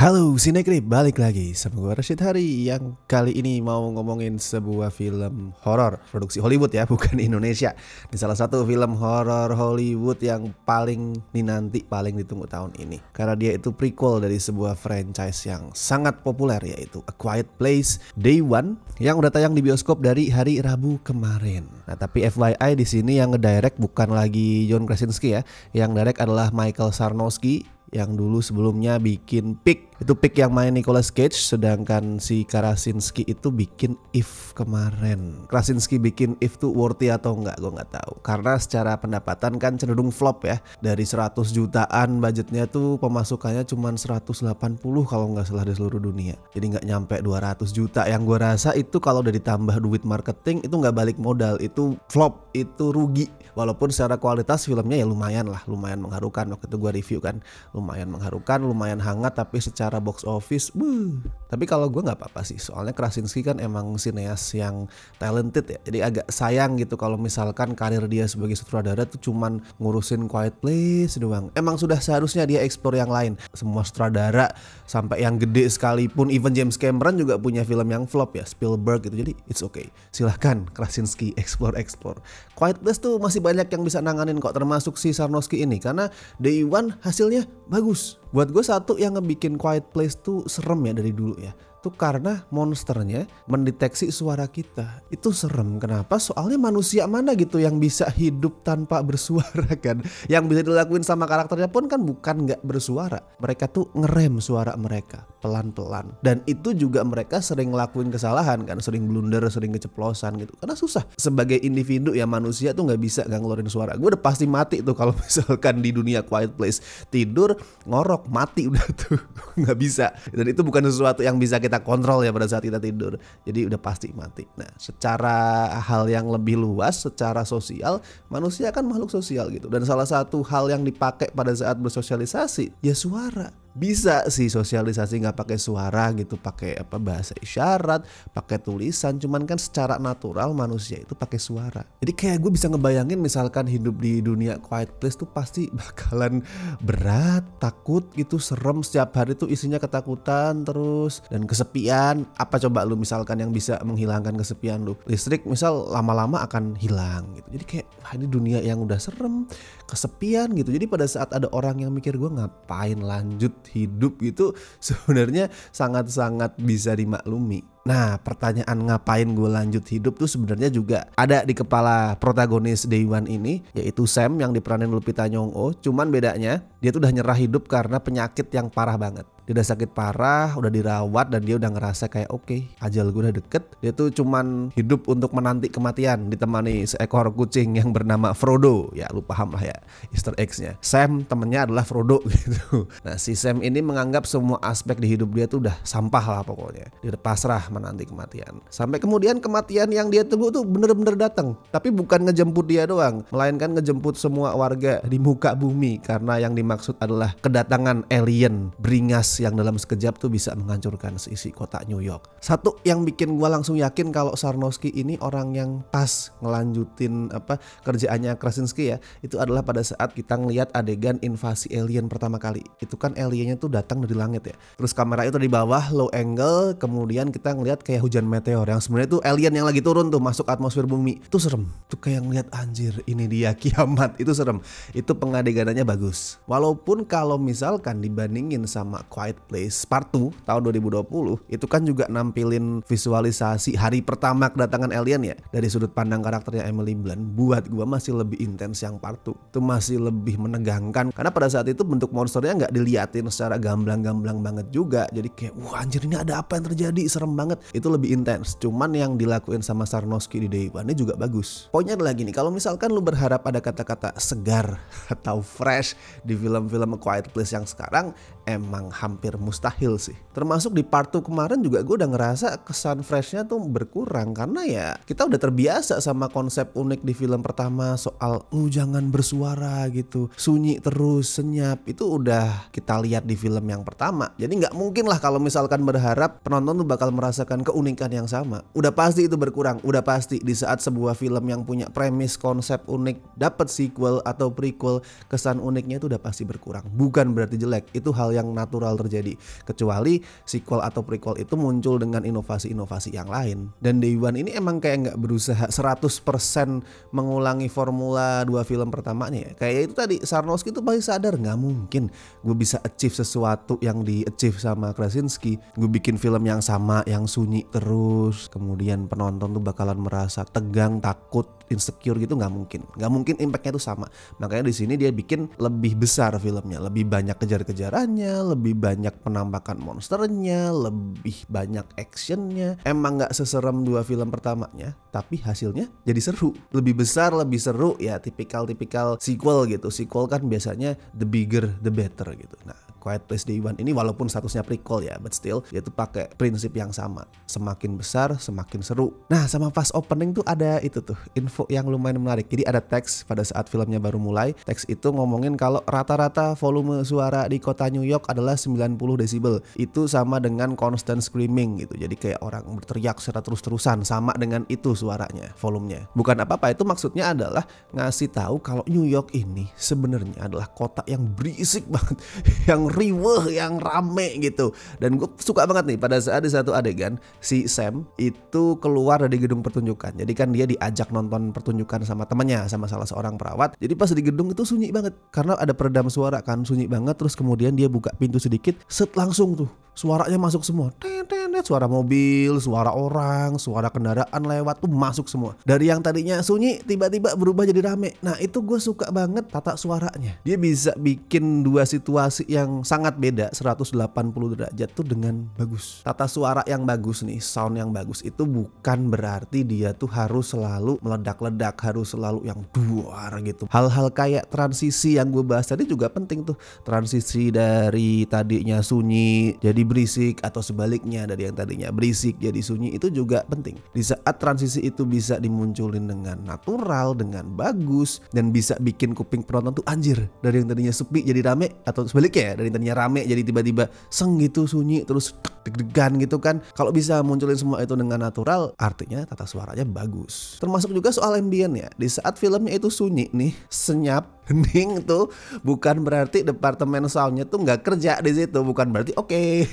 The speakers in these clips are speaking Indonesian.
Halo Sinekrip, balik lagi sama gue Rashid Hari yang kali ini mau ngomongin sebuah film horor produksi Hollywood ya, bukan Indonesia. Di salah satu film horor Hollywood yang paling dinanti, paling ditunggu tahun ini. Karena dia itu prequel dari sebuah franchise yang sangat populer yaitu A Quiet Place Day One yang udah tayang di bioskop dari hari Rabu kemarin. Nah, tapi FYI di sini yang ngedirect bukan lagi John Krasinski ya, yang direct adalah Michael Sarnowski yang dulu sebelumnya bikin Pick itu pick yang main Nicolas Cage sedangkan si Karasinski itu bikin If kemarin. Karasinski bikin If tuh worthy atau enggak gue nggak tahu. Karena secara pendapatan kan cenderung flop ya. Dari 100 jutaan budgetnya tuh pemasukannya cuma 180 kalau nggak salah di seluruh dunia. Jadi nggak nyampe 200 juta yang gue rasa itu kalau udah ditambah duit marketing itu nggak balik modal itu flop itu rugi walaupun secara kualitas filmnya ya lumayan lah lumayan mengharukan waktu itu gue review kan lumayan mengharukan lumayan hangat tapi secara secara box office, wuh, tapi kalau gue nggak apa-apa sih, soalnya Krasinski kan emang sineas yang talented ya. Jadi agak sayang gitu kalau misalkan karir dia sebagai sutradara tuh cuman ngurusin Quiet Place doang. Emang sudah seharusnya dia explore yang lain. Semua sutradara sampai yang gede sekalipun, even James Cameron juga punya film yang flop ya, Spielberg gitu. Jadi it's okay. Silahkan Krasinski explore explore. Quiet Place tuh masih banyak yang bisa nanganin kok, termasuk si Sarnowski ini karena Day One hasilnya bagus. Buat gue satu yang ngebikin Quiet Place tuh serem ya dari dulu yeah itu karena monsternya mendeteksi suara kita. Itu serem. Kenapa? Soalnya manusia mana gitu yang bisa hidup tanpa bersuara kan? Yang bisa dilakuin sama karakternya pun kan bukan nggak bersuara. Mereka tuh ngerem suara mereka pelan-pelan. Dan itu juga mereka sering ngelakuin kesalahan kan, sering blunder, sering keceplosan gitu. Karena susah. Sebagai individu ya manusia tuh nggak bisa nggak ngeluarin suara. Gue udah pasti mati tuh kalau misalkan di dunia quiet place tidur ngorok mati udah tuh nggak bisa. Dan itu bukan sesuatu yang bisa kita kita kontrol ya pada saat kita tidur. Jadi udah pasti mati. Nah, secara hal yang lebih luas, secara sosial, manusia kan makhluk sosial gitu. Dan salah satu hal yang dipakai pada saat bersosialisasi ya suara bisa sih sosialisasi nggak pakai suara gitu pakai apa bahasa isyarat pakai tulisan cuman kan secara natural manusia itu pakai suara jadi kayak gue bisa ngebayangin misalkan hidup di dunia quiet place tuh pasti bakalan berat takut gitu serem setiap hari tuh isinya ketakutan terus dan kesepian apa coba lu misalkan yang bisa menghilangkan kesepian lu listrik misal lama-lama akan hilang gitu jadi kayak wah ini dunia yang udah serem kesepian gitu jadi pada saat ada orang yang mikir gue ngapain lanjut hidup itu sebenarnya sangat-sangat bisa dimaklumi Nah, pertanyaan ngapain gue lanjut hidup tuh sebenarnya juga ada di kepala protagonis Day One ini, yaitu Sam yang diperanin Lupita Nyong'o. Cuman bedanya, dia tuh udah nyerah hidup karena penyakit yang parah banget. Dia udah sakit parah, udah dirawat dan dia udah ngerasa kayak oke, okay, ajal gue udah deket. Dia tuh cuman hidup untuk menanti kematian ditemani seekor kucing yang bernama Frodo. Ya, lu paham lah ya easter eggs-nya. Sam temennya adalah Frodo gitu. Nah, si Sam ini menganggap semua aspek di hidup dia tuh udah sampah lah pokoknya. Dia udah pasrah menanti kematian. Sampai kemudian kematian yang dia tunggu tuh bener-bener datang. Tapi bukan ngejemput dia doang, melainkan ngejemput semua warga di muka bumi karena yang dimaksud adalah kedatangan alien beringas yang dalam sekejap tuh bisa menghancurkan seisi kota New York. Satu yang bikin gue langsung yakin kalau Sarnowski ini orang yang pas ngelanjutin apa kerjaannya Krasinski ya, itu adalah pada saat kita ngelihat adegan invasi alien pertama kali. Itu kan aliennya tuh datang dari langit ya. Terus kamera itu di bawah low angle, kemudian kita ngeliat kayak hujan meteor yang sebenarnya itu alien yang lagi turun tuh masuk atmosfer bumi. Itu serem. Tuh kayak ngeliat anjir ini dia kiamat. Itu serem. Itu pengadeganannya bagus. Walaupun kalau misalkan dibandingin sama Quiet Place Part 2 tahun 2020 itu kan juga nampilin visualisasi hari pertama kedatangan alien ya dari sudut pandang karakternya Emily Blunt buat gua masih lebih intens yang Part 2. Itu masih lebih menegangkan karena pada saat itu bentuk monsternya nggak diliatin secara gamblang-gamblang banget juga. Jadi kayak wah anjir ini ada apa yang terjadi? Serem banget banget itu lebih intens cuman yang dilakuin sama Sarnowski di one juga bagus poinnya adalah gini kalau misalkan lu berharap ada kata-kata segar atau fresh di film-film Quiet Place yang sekarang emang hampir mustahil sih termasuk di part 2 kemarin juga gue udah ngerasa kesan freshnya tuh berkurang karena ya kita udah terbiasa sama konsep unik di film pertama soal lu oh, jangan bersuara gitu sunyi terus senyap itu udah kita lihat di film yang pertama jadi nggak mungkin lah kalau misalkan berharap penonton tuh bakal merasa merasakan keunikan yang sama. Udah pasti itu berkurang, udah pasti di saat sebuah film yang punya premis konsep unik dapat sequel atau prequel, kesan uniknya itu udah pasti berkurang. Bukan berarti jelek, itu hal yang natural terjadi. Kecuali sequel atau prequel itu muncul dengan inovasi-inovasi yang lain. Dan Day One ini emang kayak nggak berusaha 100% mengulangi formula dua film pertamanya ya. Kayak itu tadi Sarnowski tuh pasti sadar nggak mungkin gue bisa achieve sesuatu yang di achieve sama Krasinski. Gue bikin film yang sama, yang sunyi terus kemudian penonton tuh bakalan merasa tegang takut insecure gitu nggak mungkin nggak mungkin impactnya tuh sama makanya di sini dia bikin lebih besar filmnya lebih banyak kejar-kejarannya lebih banyak penampakan monsternya lebih banyak actionnya emang nggak seserem dua film pertamanya tapi hasilnya jadi seru lebih besar lebih seru ya tipikal-tipikal sequel gitu sequel kan biasanya the bigger the better gitu nah Quiet Place Day One ini walaupun statusnya prequel ya, but still yaitu pakai prinsip yang sama. Semakin besar, semakin seru. Nah, sama pas opening tuh ada itu tuh info yang lumayan menarik. Jadi ada teks pada saat filmnya baru mulai. Teks itu ngomongin kalau rata-rata volume suara di kota New York adalah 90 desibel. Itu sama dengan constant screaming gitu. Jadi kayak orang berteriak secara terus-terusan sama dengan itu suaranya, volumenya. Bukan apa-apa itu maksudnya adalah ngasih tahu kalau New York ini sebenarnya adalah kota yang berisik banget, yang riweh yang rame gitu dan gue suka banget nih pada saat di satu adegan si Sam itu keluar dari gedung pertunjukan jadi kan dia diajak nonton pertunjukan sama temannya sama salah seorang perawat jadi pas di gedung itu sunyi banget karena ada peredam suara kan sunyi banget terus kemudian dia buka pintu sedikit set langsung tuh suaranya masuk semua ten, ten, suara mobil suara orang suara kendaraan lewat tuh masuk semua dari yang tadinya sunyi tiba-tiba berubah jadi rame nah itu gue suka banget tata suaranya dia bisa bikin dua situasi yang sangat beda 180 derajat tuh dengan bagus. Tata suara yang bagus nih, sound yang bagus itu bukan berarti dia tuh harus selalu meledak-ledak, harus selalu yang duar gitu. Hal-hal kayak transisi yang gue bahas tadi juga penting tuh. Transisi dari tadinya sunyi jadi berisik atau sebaliknya dari yang tadinya berisik jadi sunyi itu juga penting. Di saat transisi itu bisa dimunculin dengan natural, dengan bagus dan bisa bikin kuping penonton tuh anjir dari yang tadinya sepi jadi rame atau sebaliknya ya dari winternya rame jadi tiba-tiba seng gitu sunyi terus deg-degan gitu kan kalau bisa munculin semua itu dengan natural artinya tata suaranya bagus termasuk juga soal ambient ya di saat filmnya itu sunyi nih senyap hening tuh bukan berarti departemen soundnya tuh nggak kerja di situ bukan berarti oke okay.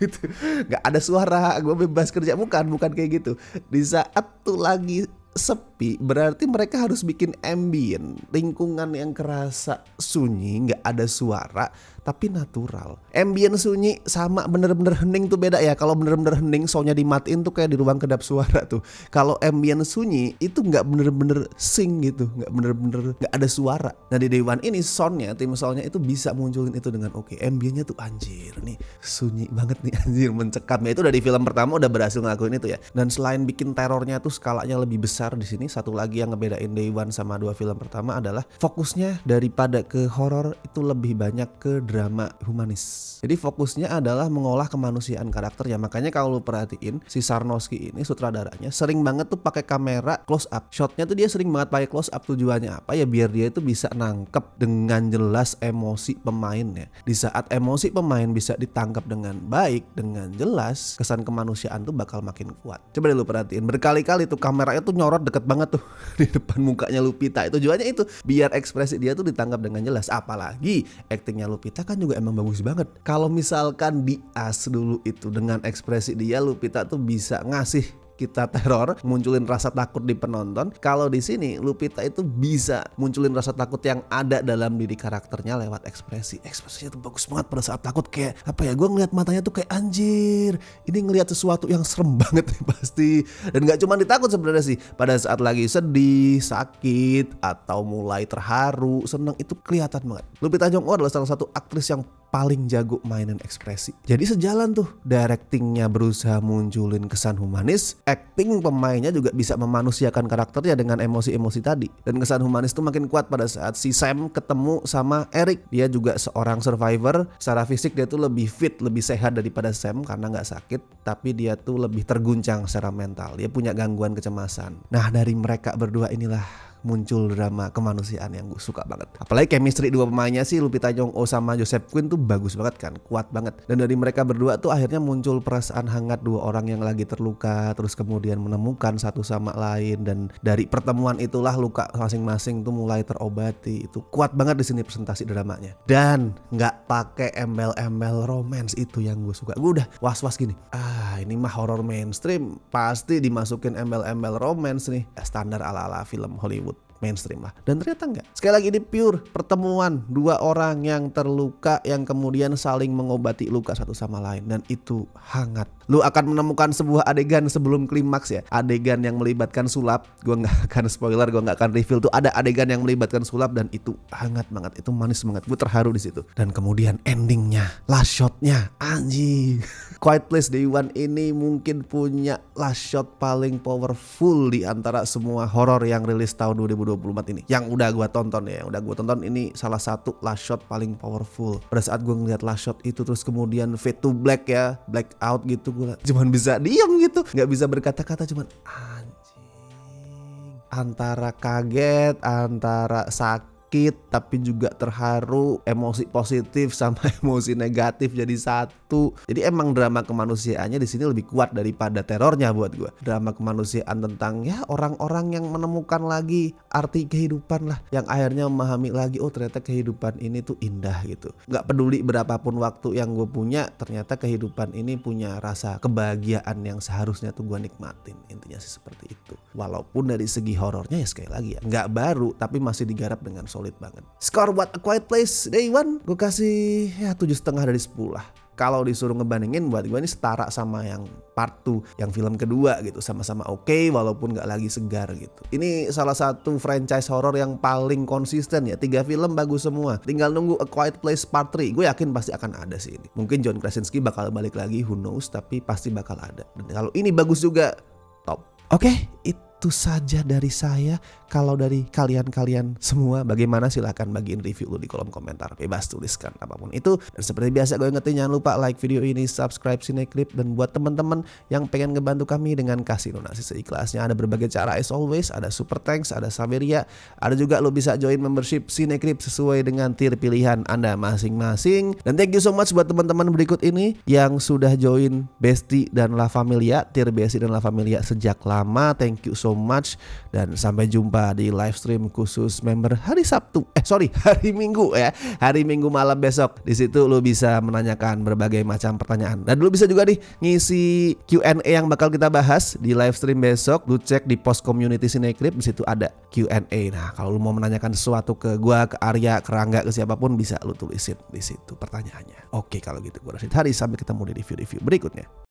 nggak ada suara gue bebas kerja bukan bukan kayak gitu di saat tuh lagi sepi berarti mereka harus bikin ambient lingkungan yang kerasa sunyi nggak ada suara tapi natural. Ambient sunyi sama bener-bener hening tuh beda ya. Kalau bener-bener hening soalnya dimatiin tuh kayak di ruang kedap suara tuh. Kalau ambient sunyi itu nggak bener-bener sing gitu, nggak bener-bener nggak ada suara. Nah di Day One ini soundnya, tim soundnya itu bisa munculin itu dengan oke. Okay. Ambientnya tuh anjir nih, sunyi banget nih anjir mencekam. Ya itu dari film pertama udah berhasil ngakuin itu ya. Dan selain bikin terornya tuh skalanya lebih besar di sini, satu lagi yang ngebedain Day One sama dua film pertama adalah fokusnya daripada ke horror itu lebih banyak ke drama drama humanis. Jadi fokusnya adalah mengolah kemanusiaan karakter ya. Makanya kalau lu perhatiin si Sarnowski ini sutradaranya sering banget tuh pakai kamera close up. Shotnya tuh dia sering banget pakai close up tujuannya apa ya biar dia itu bisa nangkep dengan jelas emosi pemainnya. Di saat emosi pemain bisa ditangkap dengan baik, dengan jelas, kesan kemanusiaan tuh bakal makin kuat. Coba deh lu perhatiin berkali-kali tuh kameranya tuh nyorot deket banget tuh di depan mukanya Lupita. Itu tujuannya itu biar ekspresi dia tuh ditangkap dengan jelas. Apalagi aktingnya Lupita kan juga emang bagus banget. Kalau misalkan di as dulu itu dengan ekspresi dia Lupita tuh bisa ngasih kita teror, munculin rasa takut di penonton. Kalau di sini Lupita itu bisa munculin rasa takut yang ada dalam diri karakternya lewat ekspresi. Ekspresinya tuh bagus banget pada saat takut kayak apa ya? Gue ngeliat matanya tuh kayak anjir. Ini ngeliat sesuatu yang serem banget nih pasti. Dan gak cuma ditakut sebenarnya sih. Pada saat lagi sedih, sakit, atau mulai terharu, seneng itu kelihatan banget. Lupita Nyong'o adalah salah satu aktris yang paling jago mainin ekspresi. Jadi sejalan tuh, directingnya berusaha munculin kesan humanis, acting pemainnya juga bisa memanusiakan karakternya dengan emosi-emosi tadi. Dan kesan humanis tuh makin kuat pada saat si Sam ketemu sama Eric. Dia juga seorang survivor, secara fisik dia tuh lebih fit, lebih sehat daripada Sam karena nggak sakit, tapi dia tuh lebih terguncang secara mental. Dia punya gangguan kecemasan. Nah dari mereka berdua inilah muncul drama kemanusiaan yang gue suka banget. Apalagi chemistry dua pemainnya sih Lupita Nyong'o sama Joseph Quinn tuh bagus banget kan, kuat banget. Dan dari mereka berdua tuh akhirnya muncul perasaan hangat dua orang yang lagi terluka terus kemudian menemukan satu sama lain dan dari pertemuan itulah luka masing-masing tuh mulai terobati. Itu kuat banget di sini presentasi dramanya. Dan nggak pakai embel-embel romance itu yang gue suka. Gue udah was-was gini. Ah, ini mah horor mainstream pasti dimasukin embel-embel romance nih. Standar ala-ala film Hollywood يعوض mainstream lah. Dan ternyata enggak. Sekali lagi ini pure pertemuan dua orang yang terluka yang kemudian saling mengobati luka satu sama lain dan itu hangat. Lu akan menemukan sebuah adegan sebelum klimaks ya. Adegan yang melibatkan sulap. gue nggak akan spoiler, gue nggak akan reveal tuh ada adegan yang melibatkan sulap dan itu hangat banget, itu manis banget. Gue terharu di situ. Dan kemudian endingnya, last shotnya, anji Quiet Place Day One ini mungkin punya last shot paling powerful di antara semua horor yang rilis tahun 2020 2024 ini yang udah gue tonton ya udah gue tonton ini salah satu last shot paling powerful pada saat gue ngeliat last shot itu terus kemudian fade to black ya black out gitu gue cuman bisa diem gitu nggak bisa berkata-kata cuman anjing antara kaget antara sakit sakit tapi juga terharu emosi positif sama emosi negatif jadi satu jadi emang drama kemanusiaannya di sini lebih kuat daripada terornya buat gue drama kemanusiaan tentang ya orang-orang yang menemukan lagi arti kehidupan lah yang akhirnya memahami lagi oh ternyata kehidupan ini tuh indah gitu nggak peduli berapapun waktu yang gue punya ternyata kehidupan ini punya rasa kebahagiaan yang seharusnya tuh gue nikmatin intinya sih seperti itu walaupun dari segi horornya ya sekali lagi ya nggak baru tapi masih digarap dengan so solid banget. Skor buat A Quiet Place Day One gue kasih ya tujuh setengah dari 10 lah. Kalau disuruh ngebandingin buat gue ini setara sama yang part 2, yang film kedua gitu. Sama-sama oke okay, walaupun gak lagi segar gitu. Ini salah satu franchise horror yang paling konsisten ya. Tiga film bagus semua. Tinggal nunggu A Quiet Place Part 3. Gue yakin pasti akan ada sih ini. Mungkin John Krasinski bakal balik lagi, who knows. Tapi pasti bakal ada. Dan kalau ini bagus juga, top. Oke, okay, itu itu saja dari saya. Kalau dari kalian-kalian semua bagaimana silahkan bagiin review lu di kolom komentar. Bebas tuliskan apapun itu. Dan seperti biasa gue ingetin jangan lupa like video ini, subscribe Cineklip. Dan buat teman-teman yang pengen ngebantu kami dengan kasih donasi seikhlasnya. Ada berbagai cara as always. Ada Super Thanks, ada Saveria. Ada juga lu bisa join membership Cineklip sesuai dengan tier pilihan Anda masing-masing. Dan thank you so much buat teman-teman berikut ini yang sudah join Besti dan La Familia. Tier Besti dan La Familia sejak lama. Thank you so so much dan sampai jumpa di live stream khusus member hari Sabtu. Eh sorry, hari Minggu ya. Hari Minggu malam besok. Di situ lo bisa menanyakan berbagai macam pertanyaan. Dan lo bisa juga nih ngisi Q&A yang bakal kita bahas di live stream besok. Lo cek di post community Sinekrip di situ ada Q&A. Nah, kalau lo mau menanyakan sesuatu ke gua, ke Arya, ke Rangga, ke siapapun bisa lo tulisin di situ pertanyaannya. Oke, kalau gitu gue Rashid Hari sampai ketemu di review-review berikutnya.